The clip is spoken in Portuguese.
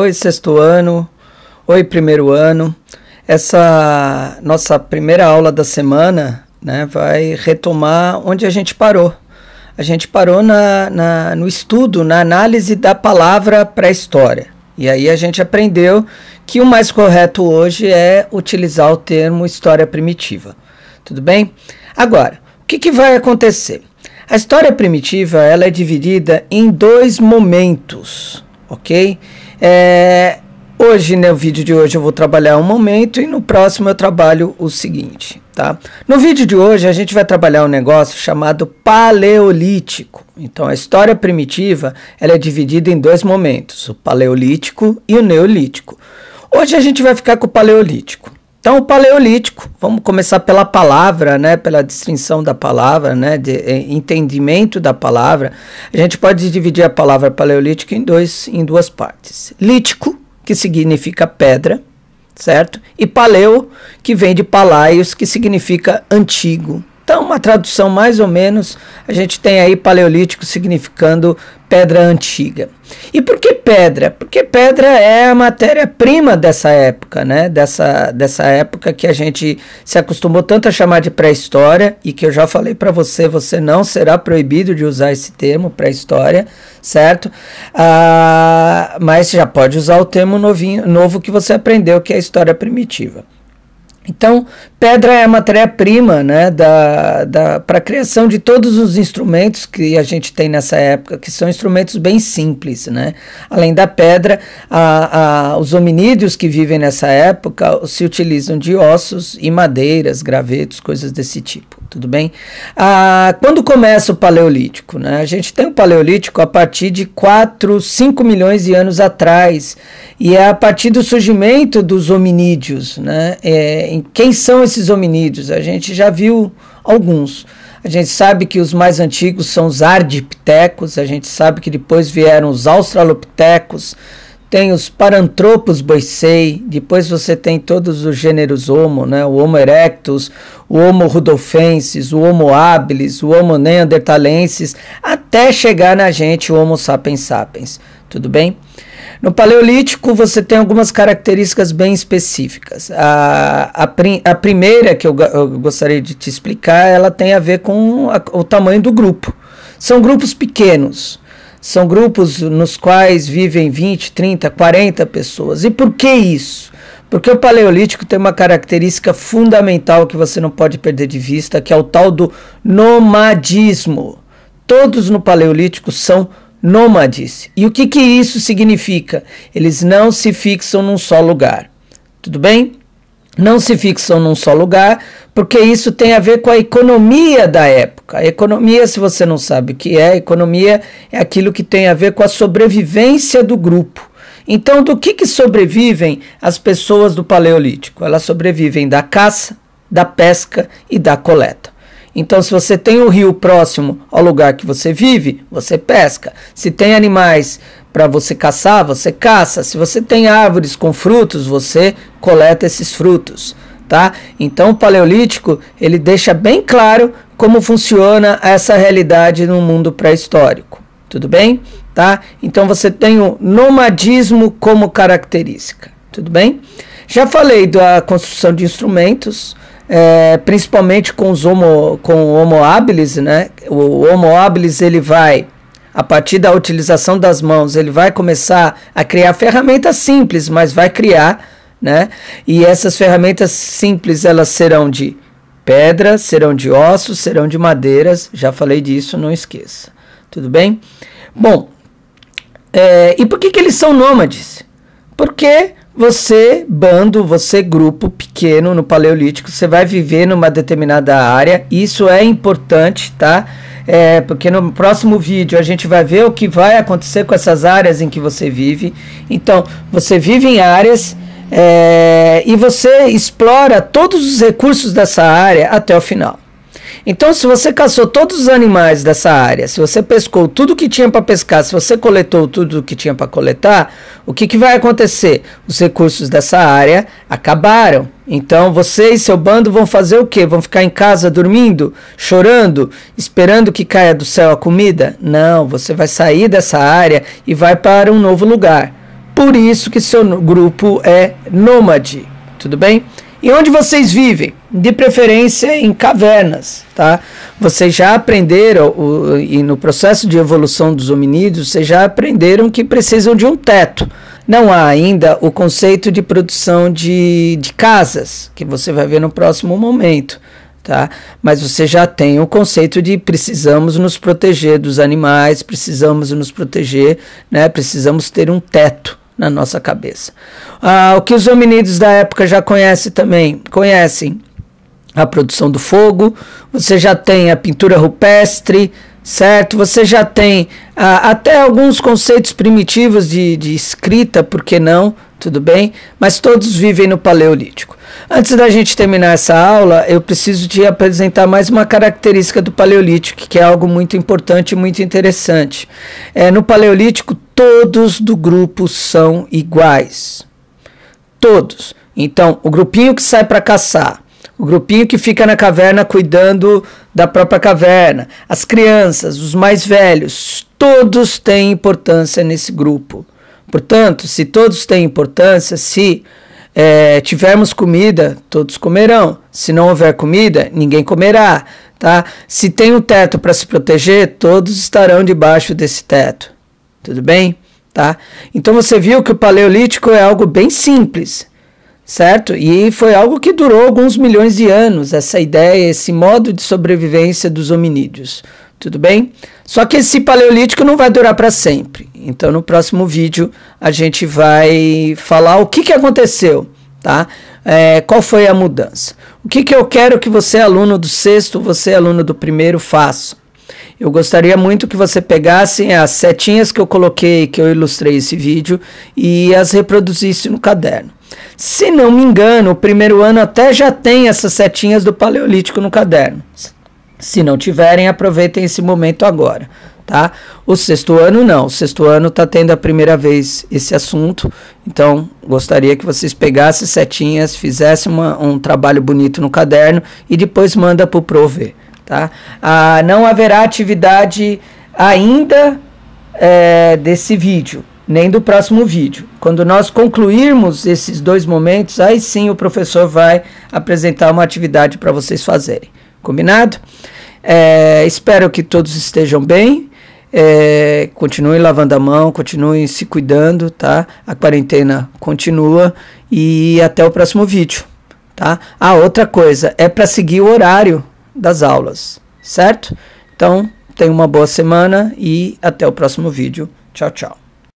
Oi, sexto ano. Oi, primeiro ano. Essa nossa primeira aula da semana né, vai retomar onde a gente parou. A gente parou na, na no estudo, na análise da palavra pré-história. E aí a gente aprendeu que o mais correto hoje é utilizar o termo história primitiva. Tudo bem? Agora, o que, que vai acontecer? A história primitiva ela é dividida em dois momentos, ok? É, hoje, no né, vídeo de hoje, eu vou trabalhar um momento e no próximo eu trabalho o seguinte, tá? No vídeo de hoje, a gente vai trabalhar um negócio chamado paleolítico. Então, a história primitiva ela é dividida em dois momentos, o paleolítico e o neolítico. Hoje a gente vai ficar com o paleolítico. Então, o paleolítico, vamos começar pela palavra, né, pela distinção da palavra, né, de, de eh, entendimento da palavra. A gente pode dividir a palavra paleolítico em, dois, em duas partes. Lítico, que significa pedra, certo? E paleo, que vem de palaios, que significa antigo, então, uma tradução mais ou menos, a gente tem aí paleolítico significando pedra antiga. E por que pedra? Porque pedra é a matéria-prima dessa época, né? Dessa, dessa época que a gente se acostumou tanto a chamar de pré-história e que eu já falei para você, você não será proibido de usar esse termo, pré-história, certo? Ah, mas já pode usar o termo novinho, novo que você aprendeu, que é a história primitiva. Então, pedra é a matéria-prima né, da, da, para a criação de todos os instrumentos que a gente tem nessa época, que são instrumentos bem simples. Né? Além da pedra, a, a, os hominídeos que vivem nessa época se utilizam de ossos e madeiras, gravetos, coisas desse tipo tudo bem? Ah, quando começa o Paleolítico? Né? A gente tem o Paleolítico a partir de 4, 5 milhões de anos atrás, e é a partir do surgimento dos hominídeos. Né? É, quem são esses hominídeos? A gente já viu alguns. A gente sabe que os mais antigos são os ardiptecos, a gente sabe que depois vieram os australopitecos, tem os parantropos boisei, depois você tem todos os gêneros homo, né? o homo erectus, o homo rudolfensis, o homo habilis, o homo neandertalensis, até chegar na gente o homo sapiens sapiens, tudo bem? No Paleolítico você tem algumas características bem específicas. A, a, prim, a primeira que eu, eu, gostaria de te explicar, ela tem a ver com a, o tamanho do grupo. São grupos pequenos, são grupos nos quais vivem 20, 30, 40 pessoas. E por que isso? Porque o Paleolítico tem uma característica fundamental que você não pode perder de vista, que é o tal do nomadismo. Todos no Paleolítico são nômades. E o que, que isso significa? Eles não se fixam num só lugar. Tudo bem? não se fixam num só lugar, porque isso tem a ver com a economia da época. A economia, se você não sabe o que é, economia é aquilo que tem a ver com a sobrevivência do grupo. Então, do que, que sobrevivem as pessoas do Paleolítico? Elas sobrevivem da caça, da pesca e da coleta. Então, se você tem um rio próximo ao lugar que você vive, você pesca. Se tem animais para você caçar, você caça. Se você tem árvores com frutos, você coleta esses frutos, tá? Então, o paleolítico, ele deixa bem claro como funciona essa realidade no mundo pré-histórico. Tudo bem? Tá? Então você tem o nomadismo como característica. Tudo bem? Já falei da construção de instrumentos, é, principalmente com os homo, com o homo habilis, né? O homo habilis ele vai a partir da utilização das mãos, ele vai começar a criar ferramentas simples, mas vai criar, né? E essas ferramentas simples elas serão de pedra, serão de ossos, serão de madeiras. Já falei disso, não esqueça. Tudo bem? Bom, é, e por que, que eles são nômades? Porque você, bando, você, grupo pequeno no Paleolítico, você vai viver numa determinada área. Isso é importante, tá? É, porque no próximo vídeo a gente vai ver o que vai acontecer com essas áreas em que você vive. Então, você vive em áreas. É, e você explora todos os recursos dessa área até o final. Então, se você caçou todos os animais dessa área, se você pescou tudo que tinha para pescar, se você coletou tudo que tinha para coletar, o que, que vai acontecer? Os recursos dessa área acabaram. Então, você e seu bando vão fazer o quê? Vão ficar em casa dormindo, chorando, esperando que caia do céu a comida? Não, você vai sair dessa área e vai para um novo lugar. Por isso que seu grupo é nômade, tudo bem? E onde vocês vivem? de preferência em cavernas, tá? Vocês já aprenderam, o, e no processo de evolução dos hominídeos, vocês já aprenderam que precisam de um teto. Não há ainda o conceito de produção de, de casas, que você vai ver no próximo momento, tá? Mas você já tem o conceito de precisamos nos proteger dos animais, precisamos nos proteger, né? Precisamos ter um teto, na nossa cabeça. Ah, o que os hominídeos da época já conhecem também, conhecem a produção do fogo, você já tem a pintura rupestre, certo? Você já tem ah, até alguns conceitos primitivos de, de escrita, por que não? Tudo bem? Mas todos vivem no Paleolítico. Antes da gente terminar essa aula, eu preciso te apresentar mais uma característica do Paleolítico, que é algo muito importante e muito interessante. É, no Paleolítico, todos do grupo são iguais. Todos. Então, o grupinho que sai para caçar, o grupinho que fica na caverna cuidando da própria caverna, as crianças, os mais velhos, todos têm importância nesse grupo. Portanto, se todos têm importância, se é, tivermos comida, todos comerão. Se não houver comida, ninguém comerá. Tá? Se tem um teto para se proteger, todos estarão debaixo desse teto. Tudo bem? Tá? Então você viu que o paleolítico é algo bem simples certo? E foi algo que durou alguns milhões de anos, essa ideia, esse modo de sobrevivência dos hominídeos, tudo bem? Só que esse paleolítico não vai durar para sempre. Então, no próximo vídeo, a gente vai falar o que, que aconteceu, tá? É, qual foi a mudança? O que, que eu quero que você, aluno do sexto, você, aluno do primeiro, faça? Eu gostaria muito que você pegasse as setinhas que eu coloquei, que eu ilustrei esse vídeo, e as reproduzisse no caderno. Se não me engano, o primeiro ano até já tem essas setinhas do Paleolítico no caderno. Se não tiverem, aproveitem esse momento agora, tá? O sexto ano não, o sexto ano está tendo a primeira vez esse assunto, então gostaria que vocês pegassem setinhas, fizessem uma, um trabalho bonito no caderno e depois manda para o Pro ver. Tá? Ah, não haverá atividade ainda é, desse vídeo, nem do próximo vídeo. Quando nós concluirmos esses dois momentos, aí sim o professor vai apresentar uma atividade para vocês fazerem. Combinado? É, espero que todos estejam bem. É, continuem lavando a mão, continuem se cuidando, tá? A quarentena continua e até o próximo vídeo, tá? Ah, outra coisa, é para seguir o horário das aulas, certo? Então, tenha uma boa semana e até o próximo vídeo. Tchau, tchau.